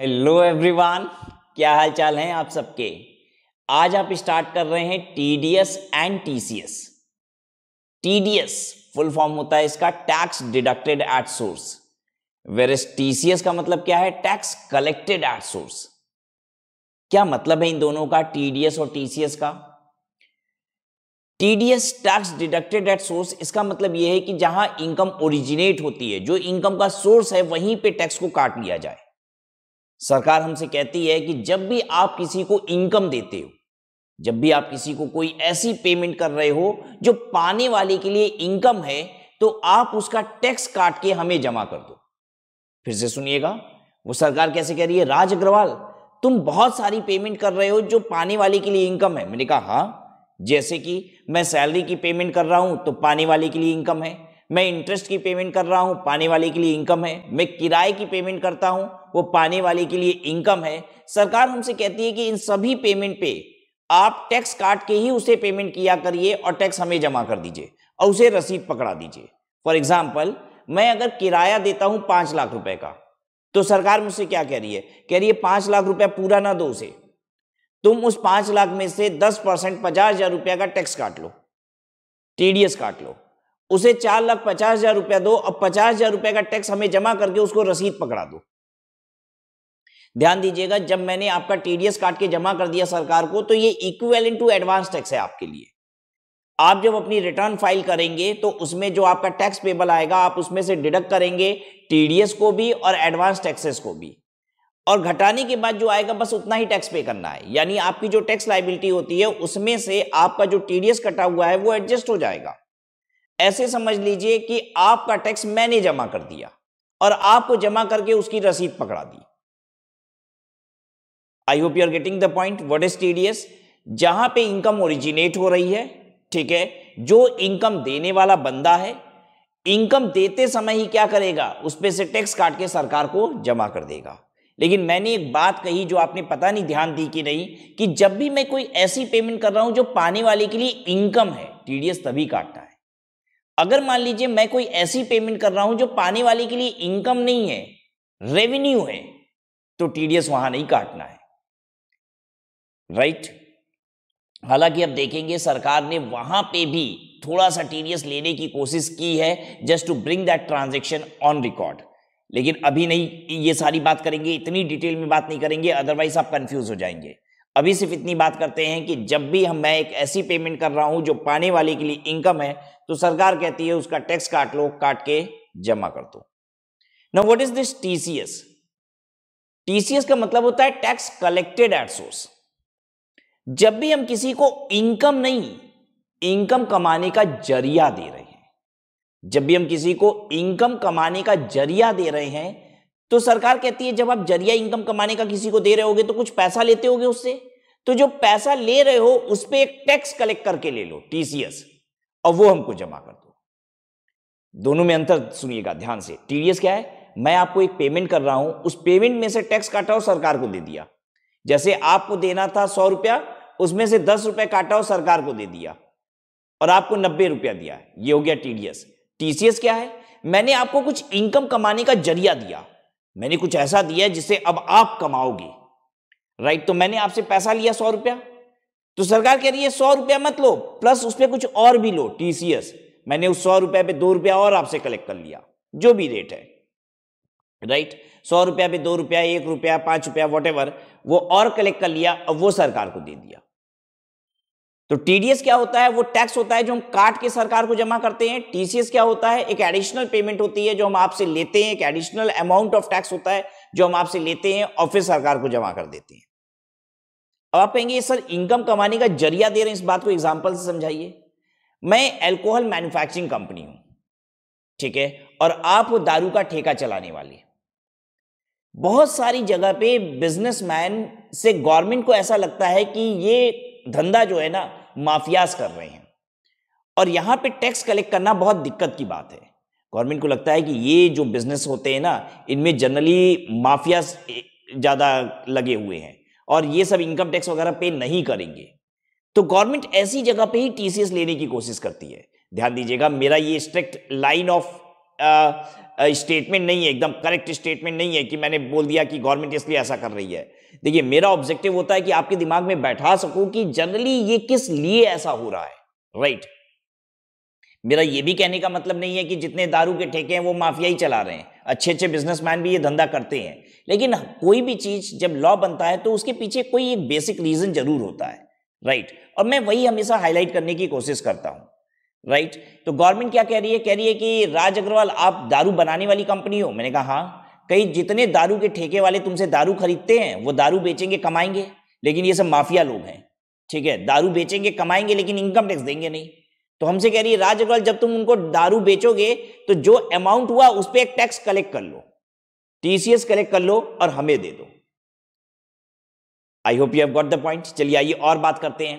Hello everyone क्या हाल चाल हैं आप सबके आज आप स्टार्ट कर रहे हैं TDS and TCS TDS full form होता है इसका tax deducted at source where TCS का मतलब क्या है टैक्स कलेक्टेड एट सोर्स क्या मतलब है इन दोनों का टीडीएस और टीसीएस का TDS tax deducted at source इसका मतलब यह है कि जहां इनकम ओरिजिनेट होती है जो इनकम का सोर्स है वहीं पे टैक्स को काट लिया जाए सरकार हमसे कहती है कि जब भी आप किसी को इनकम देते हो जब भी आप किसी को कोई ऐसी पेमेंट कर रहे हो जो पाने वाले के लिए इनकम है तो आप उसका टैक्स काट के हमें जमा कर दो फिर से सुनिएगा वो सरकार कैसे कह रही है राज अग्रवाल तुम बहुत सारी पेमेंट कर रहे हो जो पाने वाले के लिए इनकम है मैंने कहा हाँ जैसे कि मैं सैलरी की पेमेंट कर रहा हूं तो पाने वाले के लिए इनकम है मैं इंटरेस्ट की पेमेंट कर रहा हूँ पाने वाले के लिए इनकम है मैं किराए की पेमेंट करता हूँ वो पाने वाले के लिए इनकम है सरकार हमसे कहती है कि इन सभी पेमेंट पे आप टैक्स काट के ही उसे पेमेंट किया करिए और टैक्स हमें जमा कर दीजिए और उसे रसीद पकड़ा दीजिए फॉर एग्जाम्पल मैं अगर किराया देता हूँ पाँच लाख रुपए का तो सरकार मुझसे क्या कह रही है कह रही है पाँच लाख रुपया पूरा ना दो उसे तुम उस पाँच लाख में से दस परसेंट पचास हजार रुपया का टैक्स काट लो टीडीएस काट लो उसे चार लाख पचास हजार रुपया दो अब पचास हजार रुपए का टैक्स हमें जमा करके उसको रसीद पकड़ा दो ध्यान दीजिएगा जब मैंने आपका टीडीएस काट के जमा कर दिया सरकार को तो ये इक्वेलन टू एडवांस टैक्स है आपके लिए आप जब अपनी रिटर्न फाइल करेंगे तो उसमें जो आपका टैक्स पेबल आएगा आप उसमें से डिडक्ट करेंगे टीडीएस को भी और एडवांस टैक्सेस को भी और घटाने के बाद जो आएगा बस उतना ही टैक्स पे करना है यानी आपकी जो टैक्स लाइबिलिटी होती है उसमें से आपका जो टीडीएस कटा हुआ है वो एडजस्ट हो जाएगा ऐसे समझ लीजिए कि आपका टैक्स मैंने जमा कर दिया और आपको जमा करके उसकी रसीद पकड़ा दी I hope you are getting the point what is TDS जहां पे इनकम ओरिजिनेट हो रही है ठीक है जो इनकम देने वाला बंदा है इनकम देते समय ही क्या करेगा उस पर से टैक्स काट के सरकार को जमा कर देगा लेकिन मैंने एक बात कही जो आपने पता नहीं ध्यान दी कि नहीं कि जब भी मैं कोई ऐसी पेमेंट कर रहा हूं जो पाने वाले के लिए इनकम है टीडीएस तभी काटता है अगर मान लीजिए मैं कोई ऐसी पेमेंट कर रहा हूं जो पाने वाले के लिए इनकम नहीं है रेवेन्यू है तो टीडीएस वहां नहीं काटना है राइट हालांकि अब देखेंगे सरकार ने वहां पे भी थोड़ा सा टीडीएस लेने की कोशिश की है just to bring that transaction on record लेकिन अभी नहीं ये सारी बात करेंगे इतनी डिटेल में बात नहीं करेंगे अदरवाइज आप कंफ्यूज हो जाएंगे अभी सिर्फ इतनी बात करते हैं कि जब भी हम मैं एक ऐसी पेमेंट कर रहा हूं जो पाने वाले के लिए इनकम है तो सरकार कहती है उसका टैक्स काट लो काट के जमा कर दो now what is this TCS TCS का मतलब होता है टैक्स कलेक्टेड एट सोर्स जब भी हम किसी को इनकम नहीं इनकम कमाने का जरिया दे रहे हैं जब भी हम किसी को इनकम कमाने का जरिया दे रहे हैं तो सरकार कहती है जब आप जरिया इनकम कमाने का किसी को दे रहे होगे तो कुछ पैसा लेते होगे उससे तो जो पैसा ले रहे हो उस पर एक टैक्स कलेक्ट करके ले लो टीसीएस और वो हमको जमा कर दो दोनों में अंतर सुनिएगा ध्यान से टीडीएस क्या है मैं आपको एक पेमेंट कर रहा हूं उस पेमेंट में से टैक्स काटा और सरकार को दे दिया जैसे आपको देना था सौ रुपया उसमें से दस रुपए काटा और सरकार को दे दिया और आपको नब्बे रुपया दिया ये हो गया टीडीएस टीसीएस क्या है मैंने आपको कुछ इनकम कमाने का जरिया दिया मैंने कुछ ऐसा दिया जिसे अब आप कमाओगे राइट तो मैंने आपसे पैसा लिया सौ रुपया तो सरकार कह रही है सौ रुपया मत लो प्लस उस पर कुछ और भी लो टीसीएस मैंने उस सौ रुपया पे दो रुपया और आपसे कलेक्ट कर लिया जो भी रेट है राइट सौ रुपया पे दो रुपया एक रुपया पांच रुपया वॉट वो और कलेक्ट कर लिया और वो सरकार को दे दिया तो टीडीएस क्या होता है वो टैक्स होता है जो हम काट के सरकार को जमा करते हैं टीसीएस क्या होता है एक एडिशनल पेमेंट होती है जो हम आपसे लेते हैं एक एडिशनल अमाउंट ऑफ टैक्स होता है जो हम आपसे लेते हैं और फिर सरकार को जमा कर देते हैं अब आप कहेंगे सर इनकम कमाने का जरिया दे रहे हैं इस बात को एग्जाम्पल से समझाइए मैं एल्कोहल मैन्युफैक्चरिंग कंपनी हूं ठीक है और आप दारू का ठेका चलाने वाले बहुत सारी जगह पे बिजनेसमैन से गवर्नमेंट को ऐसा लगता है कि ये धंधा जो है ना माफियाज कर रहे हैं और यहां पे टैक्स कलेक्ट करना बहुत दिक्कत की बात है गवर्नमेंट को लगता है कि ये जो बिजनेस होते हैं ना इनमें जनरली माफिया ज़्यादा लगे हुए हैं और ये सब इनकम टैक्स वगैरह पे नहीं करेंगे तो गवर्नमेंट ऐसी जगह पे ही टीसीएस लेने की कोशिश करती है ध्यान दीजिएगा मेरा ये स्ट्रिक्ट लाइन ऑफ स्टेटमेंट नहीं है एकदम करेक्ट स्टेटमेंट नहीं है कि मैंने बोल दिया कि गवर्नमेंट इसलिए ऐसा कर रही है देखिए मेरा ऑब्जेक्टिव होता है कि आपके दिमाग में बैठा सकूं कि जनरली ये किस लिए ऐसा हो रहा है राइट right. मेरा ये भी कहने का मतलब नहीं है कि जितने दारू के ठेके हैं वो माफिया ही चला रहे हैं अच्छे अच्छे बिजनेसमैन भी ये धंधा करते हैं लेकिन कोई भी चीज़ जब लॉ बनता है तो उसके पीछे कोई एक बेसिक रीज़न जरूर होता है राइट और मैं वही हमेशा हाईलाइट करने की कोशिश करता हूँ राइट right? तो गवर्नमेंट क्या कह रही है कह रही है कि राज अग्रवाल आप दारू बनाने वाली कंपनी हो मैंने कहा हाँ कई जितने दारू के ठेके वाले तुमसे दारू खरीदते हैं वो दारू बेचेंगे कमाएंगे लेकिन ये सब माफिया लोग हैं ठीक है दारू बेचेंगे कमाएंगे लेकिन इनकम टैक्स देंगे नहीं तो हमसे कह रही है राज अग्रवाल जब तुम उनको दारू बेचोगे तो जो अमाउंट हुआ उस पर एक टैक्स कलेक्ट कर लो टीसीएस कलेक्ट कर लो और हमें दे दो I hope you have got the point चलिए आइए और बात करते हैं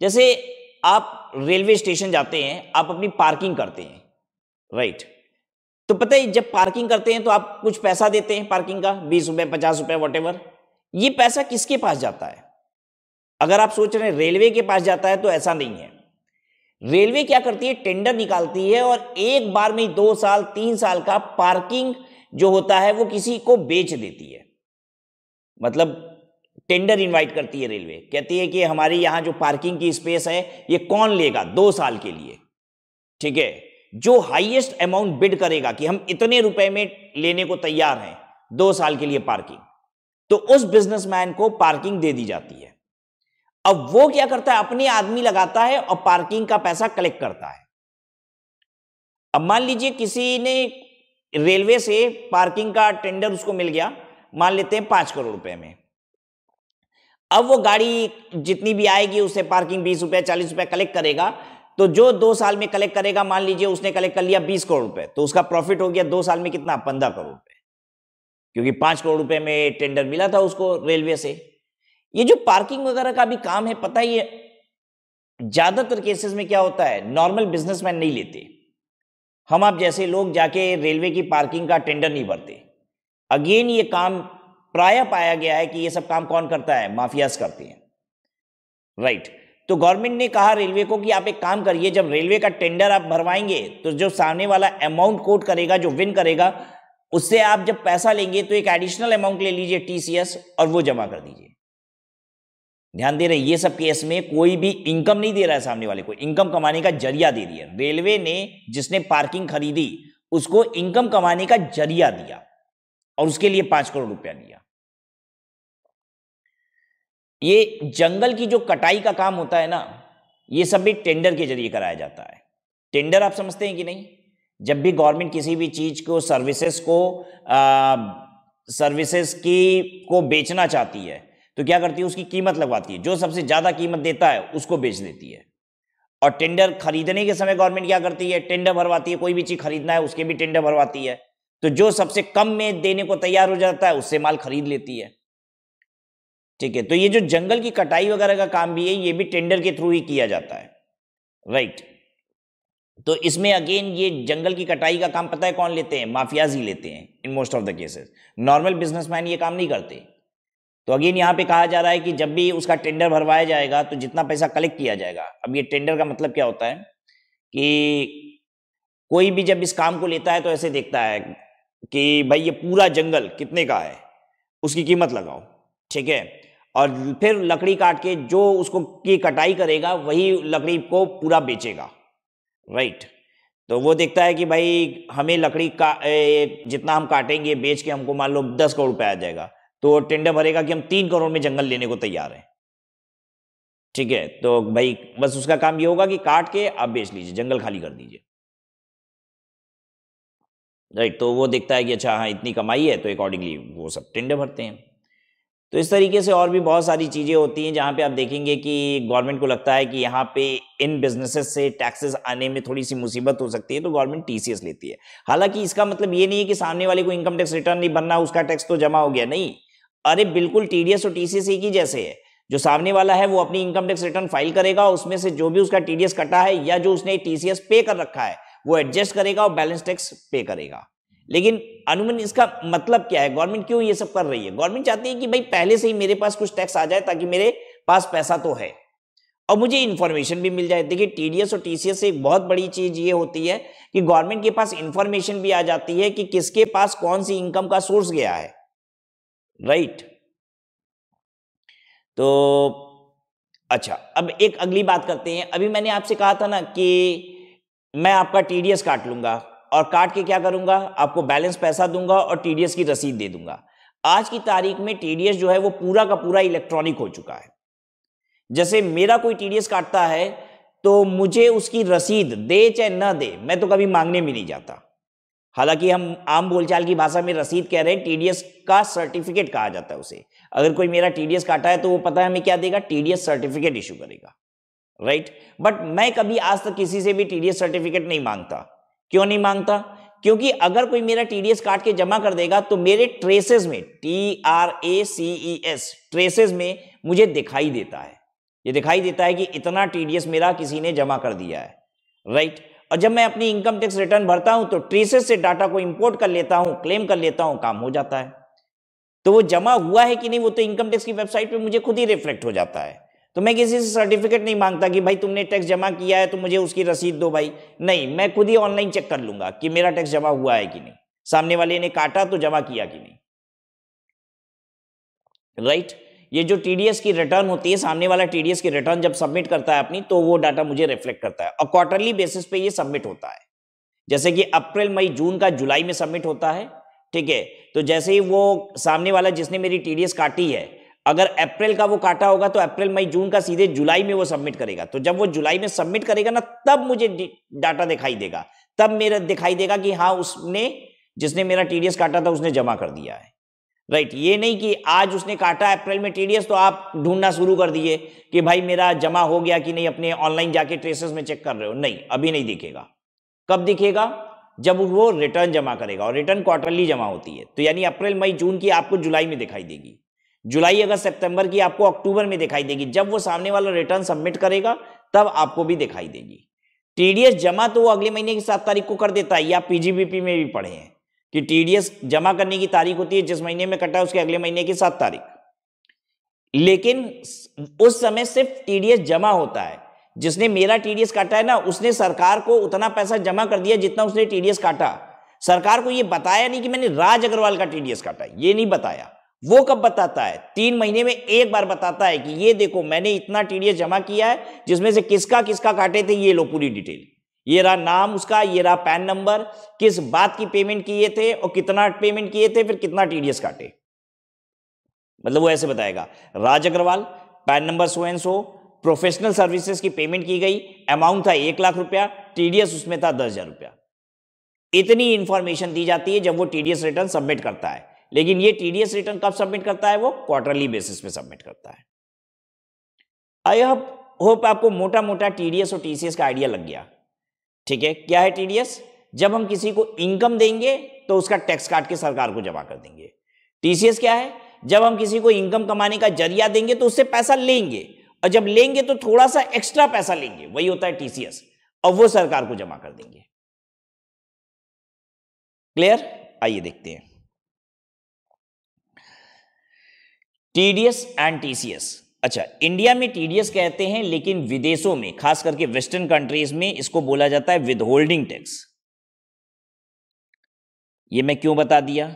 जैसे आप रेलवे स्टेशन जाते हैं आप अपनी पार्किंग करते हैं राइट तो पता है जब पार्किंग करते हैं तो आप कुछ पैसा देते हैं पार्किंग का बीस रुपए पचास रुपए वट ये पैसा किसके पास जाता है अगर आप सोच रहे हैं रेलवे के पास जाता है तो ऐसा नहीं है रेलवे क्या करती है टेंडर निकालती है और एक बार में दो साल तीन साल का पार्किंग जो होता है वो किसी को बेच देती है मतलब टेंडर इनवाइट करती है रेलवे कहती है कि हमारे यहां जो पार्किंग की स्पेस है ये कौन लेगा दो साल के लिए ठीक है जो हाईएस्ट अमाउंट बिड करेगा कि हम इतने रुपए में लेने को तैयार हैं दो साल के लिए पार्किंग तो उस बिजनेसमैन को पार्किंग दे दी जाती है अब वो क्या करता है अपने आदमी लगाता है और पार्किंग का पैसा कलेक्ट करता है अब मान लीजिए किसी ने रेलवे से पार्किंग का टेंडर उसको मिल गया मान लेते हैं पांच करोड़ रुपए में अब वो गाड़ी जितनी भी आएगी उससे पार्किंग बीस रुपए चालीस रुपए कलेक्ट करेगा तो जो दो साल में कलेक्ट करेगा मान लीजिए उसने कलेक्ट कर लिया बीस करोड़ रुपए तो उसका प्रॉफिट हो गया दो साल में कितना पंद्रह करोड़ रुपए क्योंकि पांच करोड़ रुपए में टेंडर मिला था उसको रेलवे से ये जो पार्किंग वगैरह का भी काम है पता ही है ज्यादातर केसेस में क्या होता है नॉर्मल बिजनेसमैन नहीं लेते हम आप जैसे लोग जाके रेलवे की पार्किंग का टेंडर नहीं भरते अगेन ये काम प्राय पाया गया है कि ये सब काम कौन करता है माफियाज करते हैं राइट right. तो गवर्नमेंट ने कहा रेलवे को कि आप एक काम करिए जब रेलवे का टेंडर आप भरवाएंगे तो जो सामने वाला अमाउंट कोट करेगा जो विन करेगा उससे आप जब पैसा लेंगे तो एक एडिशनल अमाउंट ले लीजिए टीसीएस और वो जमा कर दीजिए ध्यान दे रहे ये सब केस में कोई भी इनकम नहीं दे रहा है सामने वाले को इनकम कमाने का जरिया दे दिया रेलवे ने जिसने पार्किंग खरीदी उसको इनकम कमाने का जरिया दिया और उसके लिए पांच करोड़ रुपया लिया ये जंगल की जो कटाई का काम होता है ना ये सब भी टेंडर के जरिए कराया जाता है टेंडर आप समझते हैं कि नहीं जब भी गवर्नमेंट किसी भी चीज को सर्विसेज को सर्विसेज की को बेचना चाहती है तो क्या करती है उसकी कीमत लगवाती है जो सबसे ज़्यादा कीमत देता है उसको बेच देती है और टेंडर खरीदने के समय गवर्नमेंट क्या करती है टेंडर भरवाती है कोई भी चीज़ खरीदना है उसके भी टेंडर भरवाती है तो जो सबसे कम में देने को तैयार हो जाता है उससे माल खरीद लेती है ठीक है तो ये जो जंगल की कटाई वगैरह का काम भी है ये भी टेंडर के थ्रू ही किया जाता है राइट तो इसमें अगेन ये जंगल की कटाई का काम पता है कौन लेते हैं माफियाज ही लेते हैं in most of the cases normal businessman ये काम नहीं करते तो अगेन यहाँ पे कहा जा रहा है कि जब भी उसका टेंडर भरवाया जाएगा तो जितना पैसा कलेक्ट किया जाएगा अब ये टेंडर का मतलब क्या होता है कि कोई भी जब इस काम को लेता है तो ऐसे देखता है कि भाई ये पूरा जंगल कितने का है उसकी कीमत लगाओ ठीक है और फिर लकड़ी काट के जो उसको की कटाई करेगा वही लकड़ी को पूरा बेचेगा राइट तो वो देखता है कि भाई हमें लकड़ी का जितना हम काटेंगे बेच के हमको मान लो दस करोड़ रुपया आ जाएगा तो टेंडर भरेगा कि हम तीन करोड़ में जंगल लेने को तैयार हैं ठीक है तो भाई बस उसका काम ये होगा कि काट के आप बेच लीजिए जंगल खाली कर दीजिए राइट तो वो देखता है कि अच्छा हाँ इतनी कमाई है तो अकॉर्डिंगली वो सब टेंडर भरते हैं तो इस तरीके से और भी बहुत सारी चीज़ें होती हैं जहाँ पे आप देखेंगे कि गवर्नमेंट को लगता है कि यहाँ पे इन बिजनेसेस से टैक्सेस आने में थोड़ी सी मुसीबत हो सकती है तो गवर्नमेंट टीसीएस लेती है हालांकि इसका मतलब ये नहीं है कि सामने वाले को इनकम टैक्स रिटर्न नहीं भरना उसका टैक्स तो जमा हो गया नहीं अरे बिल्कुल टीडीएस और टीसीसी की जैसे है जो सामने वाला है वो अपनी इनकम टैक्स रिटर्न फाइल करेगा उसमें से जो भी उसका टीडीएस कटा है या जो उसने टीसीएस पे कर रखा है वो एडजस्ट करेगा और बैलेंस टैक्स पे करेगा लेकिन अनुमन इसका मतलब क्या है गवर्नमेंट क्यों ये सब कर रही है गवर्नमेंट चाहती है कि भाई पहले से ही मेरे पास कुछ टैक्स आ जाए ताकि मेरे पास पैसा तो है और मुझे इन्फॉर्मेशन भी मिल जाए देखिए टीडीएस और टीसीएस से एक बहुत बड़ी चीज ये होती है कि गवर्नमेंट के पास इन्फॉर्मेशन भी आ जाती है कि किसके पास कौन सी इनकम का सोर्स गया है राइट तो अच्छा अब एक अगली बात करते हैं अभी मैंने आपसे कहा था ना कि मैं आपका टीडीएस काट लूंगा और काट के क्या करूंगा आपको बैलेंस पैसा दूंगा और टीडीएस की रसीद दे दूंगा आज की तारीख में टीडीएस जो है वो पूरा का पूरा इलेक्ट्रॉनिक हो चुका है जैसे मेरा कोई टीडीएस काटता है तो मुझे उसकी रसीद दे चाहे ना दे मैं तो कभी मांगने भी नहीं जाता हालांकि हम आम बोलचाल की भाषा में रसीद कह रहे हैं टीडीएस का सर्टिफिकेट कहा जाता है उसे अगर कोई मेरा टीडीएस काटा है तो वो पता है हमें क्या देगा टीडीएस सर्टिफिकेट इशू करेगा राइट बट मैं कभी आज तक किसी से भी टीडीएस सर्टिफिकेट नहीं मांगता क्यों नहीं मांगता क्योंकि अगर कोई मेरा टीडीएस काट के जमा कर देगा तो मेरे ट्रेसेस में T R A C E S TRACES में मुझे दिखाई देता है ये दिखाई देता है कि इतना टीडीएस मेरा किसी ने जमा कर दिया है राइट और जब मैं अपनी इनकम टैक्स रिटर्न भरता हूं तो ट्रेसेस से डाटा को इंपोर्ट कर लेता हूं क्लेम कर लेता हूं काम हो जाता है तो वो जमा हुआ है कि नहीं वो तो इनकम टैक्स की वेबसाइट पे मुझे खुद ही रिफ्लेक्ट हो जाता है तो मैं किसी से सर्टिफिकेट नहीं मांगता कि भाई तुमने टैक्स जमा किया है तो मुझे उसकी रसीद दो भाई नहीं मैं खुद ही ऑनलाइन चेक कर लूंगा कि मेरा टैक्स जमा हुआ है कि नहीं सामने वाले ने काटा तो जमा किया कि नहीं राइट right? ये जो टीडीएस की रिटर्न होती है सामने वाला टीडीएस की रिटर्न जब सबमिट करता है अपनी तो वो डाटा मुझे रिफ्लेक्ट करता है और क्वार्टरली बेसिस पे ये सबमिट होता है जैसे कि अप्रैल मई जून का जुलाई में सबमिट होता है ठीक है तो जैसे ही वो सामने वाला जिसने मेरी टी काटी है अगर अप्रैल का वो काटा होगा तो अप्रैल मई जून का सीधे जुलाई में वो सबमिट करेगा तो जब वो जुलाई में सबमिट करेगा ना तब मुझे डाटा दिखाई देगा तब मेरा दिखाई देगा कि हाँ उसने जिसने मेरा टीडीएस काटा था उसने जमा कर दिया है राइट ये नहीं कि आज उसने काटा अप्रैल में टीडीएस तो आप ढूंढना शुरू कर दिए कि भाई मेरा जमा हो गया कि नहीं अपने ऑनलाइन जाके ट्रेसेस में चेक कर रहे हो नहीं अभी नहीं दिखेगा कब दिखेगा जब वो रिटर्न जमा करेगा और रिटर्न क्वार्टरली जमा होती है तो यानी अप्रैल मई जून की आपको जुलाई में दिखाई देगी जुलाई अगस्त सितंबर की आपको अक्टूबर में दिखाई देगी जब वो सामने वाला रिटर्न सबमिट करेगा तब आपको भी दिखाई देगी टीडीएस जमा तो वो अगले महीने की सात तारीख को कर देता है या पीजीबीपी में भी पढ़े हैं कि टीडीएस जमा करने की तारीख होती है जिस महीने में कटा उसके अगले महीने की सात तारीख लेकिन उस समय सिर्फ टीडीएस जमा होता है जिसने मेरा टीडीएस काटा है ना उसने सरकार को उतना पैसा जमा कर दिया जितना उसने टीडीएस काटा सरकार को यह बताया नहीं कि मैंने राज अग्रवाल का टीडीएस काटा ये नहीं बताया वो कब बताता है तीन महीने में एक बार बताता है कि ये देखो मैंने इतना टीडीएस जमा किया है जिसमें से किसका किसका काटे थे ये लो पूरी डिटेल ये रहा नाम उसका ये रहा पैन नंबर किस बात की पेमेंट किए थे और कितना पेमेंट किए थे फिर कितना टीडीएस काटे मतलब वो ऐसे बताएगा Raj Agarwal PAN number so and so professional services की पेमेंट की गई अमाउंट था एक लाख रुपया टीडीएस उसमें था दस हजार रुपया इतनी इंफॉर्मेशन दी जाती है जब वो टीडीएस रिटर्न सबमिट करता है लेकिन ये टीडीएस रिटर्न कब सबमिट करता है वो क्वार्टरली बेसिस पे सबमिट करता है आई होप आपको मोटा मोटा टीडीएस और टीसीएस का आइडिया लग गया ठीक है क्या है टीडीएस जब हम किसी को इनकम देंगे तो उसका टैक्स काट के सरकार को जमा कर देंगे टीसीएस क्या है जब हम किसी को इनकम कमाने का जरिया देंगे तो उससे पैसा लेंगे और जब लेंगे तो थोड़ा सा एक्स्ट्रा पैसा लेंगे वही होता है टीसीएस और वो सरकार को जमा कर देंगे क्लियर आइए देखते हैं टीडीएस एंड टीसीएस अच्छा इंडिया में टीडीएस कहते हैं लेकिन विदेशों में खास करके वेस्टर्न कंट्रीज में इसको बोला जाता है विदहोल्डिंग टैक्स ये मैं क्यों बता दिया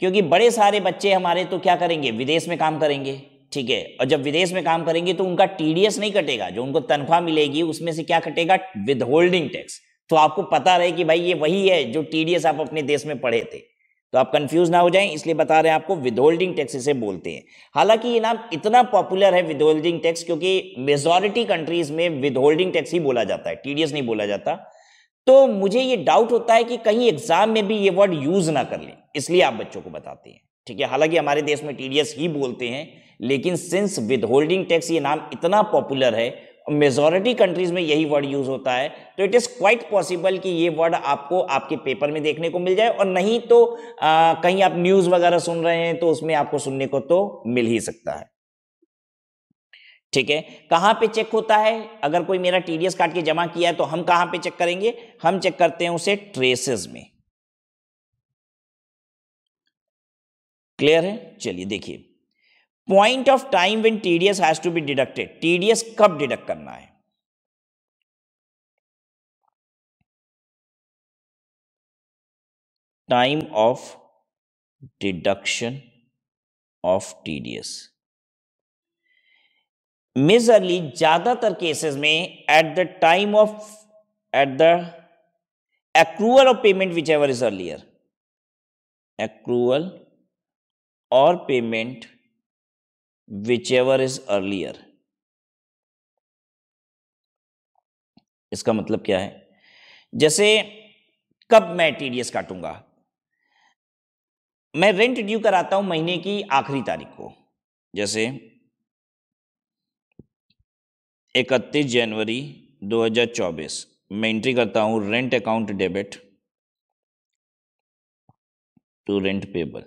क्योंकि बड़े सारे बच्चे हमारे तो क्या करेंगे विदेश में काम करेंगे ठीक है और जब विदेश में काम करेंगे तो उनका टीडीएस नहीं कटेगा जो उनको तनख्वाह मिलेगी उसमें से क्या कटेगा विदहोल्डिंग टैक्स तो आपको पता रहे कि भाई ये वही है जो टीडीएस आप अपने देश में पढ़े थे तो आप कंफ्यूज ना हो जाएं इसलिए बता रहे हैं आपको विदहोल्डिंग टैक्स इसे बोलते हैं हालांकि ये नाम इतना पॉपुलर है विदहोल्डिंग टैक्स क्योंकि मेजोरिटी कंट्रीज में विदहोल्डिंग टैक्स ही बोला जाता है टीडीएस नहीं बोला जाता तो मुझे ये डाउट होता है कि कहीं एग्जाम में भी ये वर्ड यूज ना कर लें इसलिए आप बच्चों को बताते हैं ठीक है हालांकि हमारे देश में टीडीएस ही बोलते हैं लेकिन सिंस विदहोल्डिंग टैक्स ये नाम इतना पॉपुलर है मेजोरिटी कंट्रीज में यही वर्ड यूज होता है तो इट इज़ क्वाइट पॉसिबल कि ये वर्ड आपको आपके पेपर में देखने को मिल जाए और नहीं तो आ, कहीं आप न्यूज़ वगैरह सुन रहे हैं तो उसमें आपको सुनने को तो मिल ही सकता है ठीक है कहां पे चेक होता है अगर कोई मेरा टीडीएस काट के जमा किया है तो हम कहां पे चेक करेंगे हम चेक करते हैं उसे ट्रेसेस में क्लियर है चलिए देखिए point of time when TDS has to be deducted TDS कब डिडक्ट करना है time of deduction of TDS majorly ज्यादातर केसेस में at the time of at the of payment which ever is earlier accrual और payment whichever is earlier इसका मतलब क्या है जैसे कब मैं टीडीएस काटूंगा मैं रेंट ड्यू कराता हूं महीने की आखिरी तारीख को जैसे 31 जनवरी 2024 मैं एंट्री करता हूं rent account debit to rent payable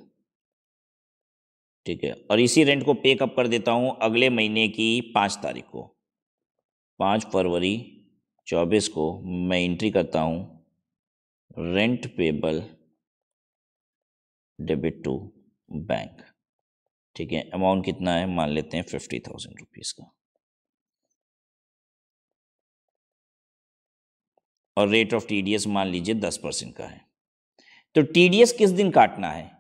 ठीक है और इसी रेंट को पे कप कर देता हूँ अगले महीने की पाँच तारीख को पाँच फरवरी चौबीस को मैं एंट्री करता हूँ rent payable debit to bank ठीक है अमाउंट कितना है मान लेते हैं फिफ्टी थाउजेंड रुपीज़ का और रेट ऑफ टीडीएस मान लीजिए दस परसेंट का है तो टीडीएस किस दिन काटना है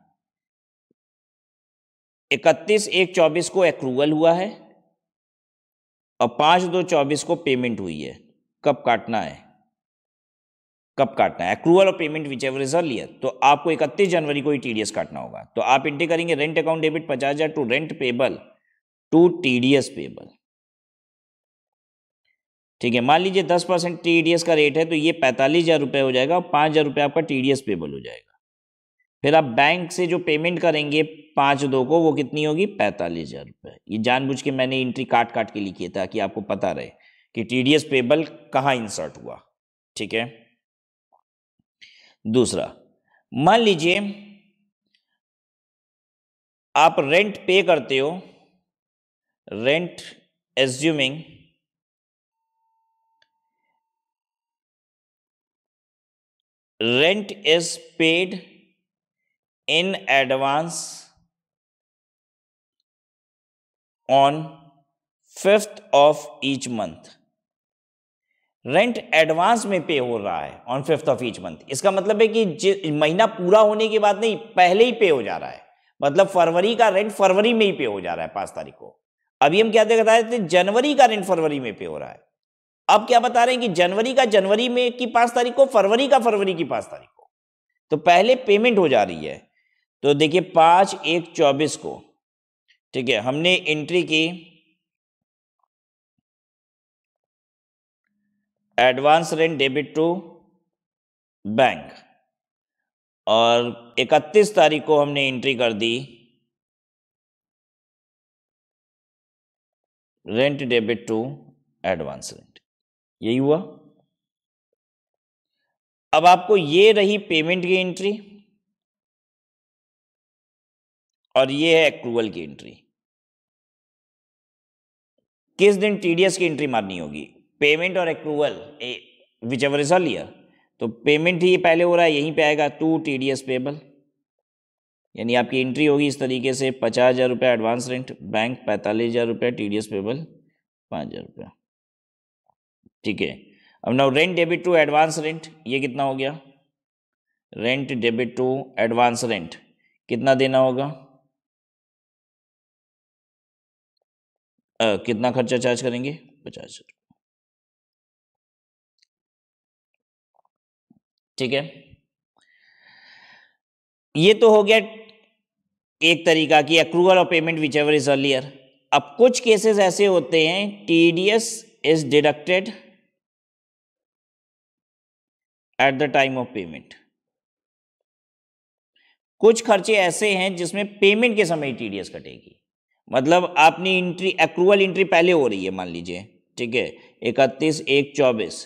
इकतीस एक चौबीस को एक्रूवल हुआ है और पाँच दो चौबीस को पेमेंट हुई है कब काटना है कब काटना है एक्रूवल और payment which ever is earlier तो आपको इकतीस जनवरी को ही टीडीएस काटना होगा तो आप एंट्री करेंगे रेंट अकाउंट डेबिट पचास हजार to rent payable to TDS payable ठीक है मान लीजिए दस परसेंट टीडीएस का रेट है तो ये पैंतालीस हजार रुपये हो जाएगा और पाँच हजार रुपये आपका टीडीएस पेबल हो जाएगा फिर आप बैंक से जो पेमेंट करेंगे पाँच दो को वो कितनी होगी पैंतालीस हज़ार रुपये ये जानबूझ के मैंने इंट्री काट काट के लिखी है ताकि आपको पता रहे कि टी डी एस पेबल कहाँ इंसर्ट हुआ ठीक है दूसरा मान लीजिए आप रेंट पे करते हो rent assuming rent is paid in advance on fifth of each month rent advance में पे हो रहा है on fifth of each month इसका मतलब है कि महीना पूरा होने के बाद नहीं पहले ही पे हो जा रहा है मतलब फरवरी का रेंट फरवरी में ही पे हो जा रहा है पांच तारीख को अभी हम क्या बता रहे थे जनवरी का रेंट फरवरी में पे हो रहा है अब क्या बता रहे हैं कि जनवरी का जनवरी में की पांच तारीख को फरवरी का फरवरी की पांच तारीख को तो पहले पेमेंट हो जा रही है तो देखिए पाँच एक चौबीस को ठीक है हमने एंट्री की advance rent debit to bank और 31 तारीख को हमने एंट्री कर दी rent debit to advance rent यही हुआ अब आपको ये रही पेमेंट की एंट्री और ये है एक्रूवल की एंट्री किस दिन टीडीएस की एंट्री मारनी होगी पेमेंट और एक्रूवल विच एवर इज लिया तो पेमेंट ही पहले हो रहा है यहीं पे आएगा टू टीडीएस पेबल यानी आपकी एंट्री होगी इस तरीके से पचास हज़ार रुपया एडवांस रेंट बैंक पैंतालीस हज़ार रुपया टी डी एस पेबल पाँच हज़ार रुपया ठीक है अब now rent debit to advance rent ये कितना हो गया rent debit to advance rent कितना देना होगा आ, कितना खर्चा चार्ज करेंगे पचास हजार ठीक है ये तो हो गया एक तरीका कि accrual of payment which ever is earlier अब कुछ केसेस ऐसे होते हैं TDS is deducted at the time of payment कुछ खर्चे ऐसे हैं जिसमें पेमेंट के समय टीडीएस कटेगी मतलब आपने इंट्री एक्रूवल इंट्री पहले हो रही है मान लीजिए ठीक है इकतीस एक चौबीस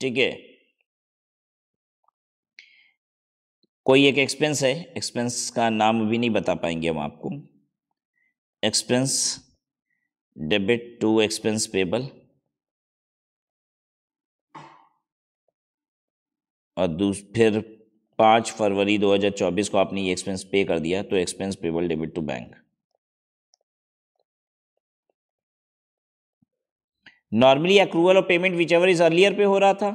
ठीक है कोई एक एक्सपेंस है एक्सपेंस का नाम भी नहीं बता पाएंगे हम आपको expense debit to expense payable और फिर पाँच फरवरी 2024 को आपने ये एक्सपेंस पे कर दिया तो expense payable debit to bank normally accrual of payment ever is earlier pay हो रहा था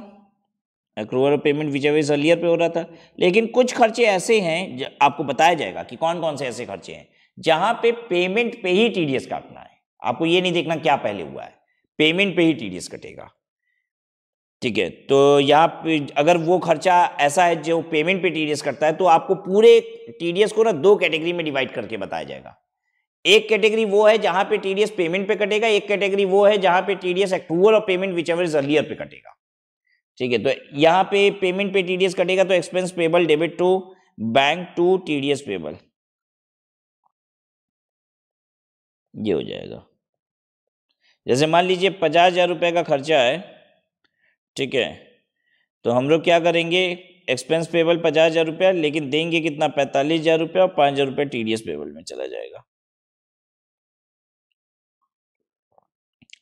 अक्रूवल और payment whichever is earlier pay हो रहा था लेकिन कुछ खर्चे ऐसे हैं आपको बताया जाएगा कि कौन कौन से ऐसे खर्चे हैं जहां पे पेमेंट पे ही टीडीएस काटना है आपको ये नहीं देखना क्या पहले हुआ है पेमेंट पे ही टीडीएस कटेगा ठीक है तो यहाँ पे अगर वो खर्चा ऐसा है जो पेमेंट पे टीडीएस करता है तो आपको पूरे टीडीएस को ना दो कैटेगरी में डिवाइड करके बताया जाएगा एक कैटेगरी वो है जहां पे टीडीएस पेमेंट पे कटेगा एक कैटेगरी वो है जहां पे टीडीएस अक्रूवल और payment which ever is earlier पे कटेगा ठीक है तो यहां पे पेमेंट पे टीडीएस कटेगा तो expense payable debit to bank to TDS payable ये हो जाएगा जैसे मान लीजिए पचास हजार रुपये का खर्चा है ठीक है तो हम लोग क्या करेंगे एक्सपेंस पेबल पचास हजार रुपया लेकिन देंगे कितना पैंतालीस हजार रुपया और पाँच हजार रुपया टी पेबल में चला जाएगा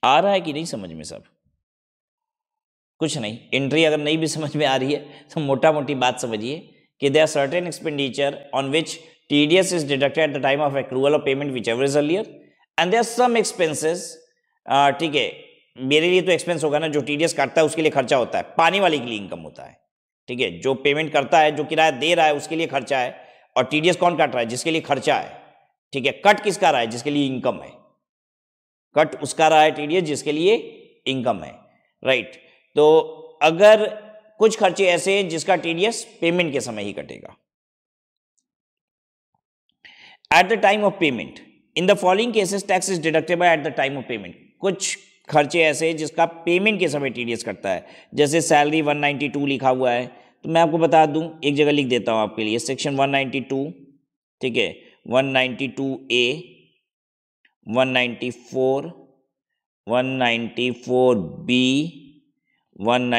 आ रहा है कि नहीं समझ में सब कुछ नहीं एंट्री अगर नहीं भी समझ में आ रही है तो मोटा मोटी बात समझिए कि they are certain expenditure on which T D S is deducted at the time of accrual of payment which ever is and they are some expenses ठीक है मेरे लिए तो एक्सपेंस होगा ना जो टी डी एस काटता है उसके लिए खर्चा होता है पानी वाले के लिए इनकम होता है ठीक है जो पेमेंट करता है जो किराया दे रहा है उसके लिए खर्चा है और टी डी एस कौन काट रहा है जिसके लिए खर्चा है ठीक है कट किसका रहा है जिसके लिए इनकम है कट उसका रहा है टीडीएस जिसके लिए इनकम है राइट तो अगर कुछ खर्चे ऐसे हैं जिसका टीडीएस पेमेंट के समय ही कटेगा at the time of payment in the following cases tax is deductible at the time of payment कुछ खर्चे ऐसे हैं जिसका पेमेंट के समय टीडीएस कटता है जैसे सैलरी 192 लिखा हुआ है तो मैं आपको बता दूं एक जगह लिख देता हूं आपके लिए सेक्शन 192 ठीक है 192 A 194 ninety four N one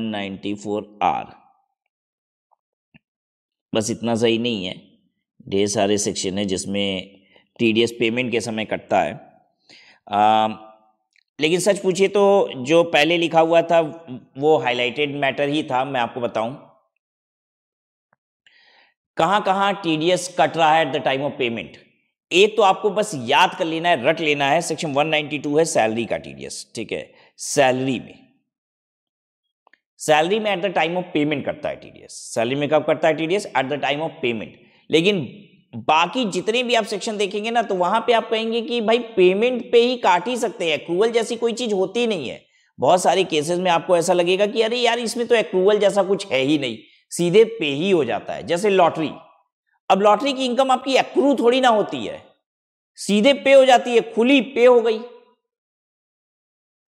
ninety four R बस इतना सही नहीं है ढेर सारे सेक्शन है जिसमें एस पेमेंट के समय कटता है आ, लेकिन सच पूछिए तो जो पहले लिखा हुआ था वो हाईलाइटेड मैटर ही था मैं आपको बताऊं कहां कहां टीडीएस कट रहा है at the time of payment एक तो आपको बस याद कर लेना है रट लेना है सेक्शन 192 है सैलरी का टीडीएस ठीक है सैलरी में सैलरी में at the time of payment करता है टीडीएस सैलरी में कब करता है TDS at the time of payment लेकिन बाकी जितने भी आप सेक्शन देखेंगे ना तो वहां पे आप कहेंगे कि भाई पेमेंट पे ही काट ही सकते हैं अक्रूवल जैसी कोई चीज होती नहीं है बहुत सारे केसेस में आपको ऐसा लगेगा कि अरे यार इसमें तो अक्रूवल जैसा कुछ है ही नहीं सीधे पे ही हो जाता है जैसे लॉटरी अब लॉटरी की इनकम आपकी अक्रू थोड़ी ना होती है सीधे पे हो जाती है खुली पे हो गई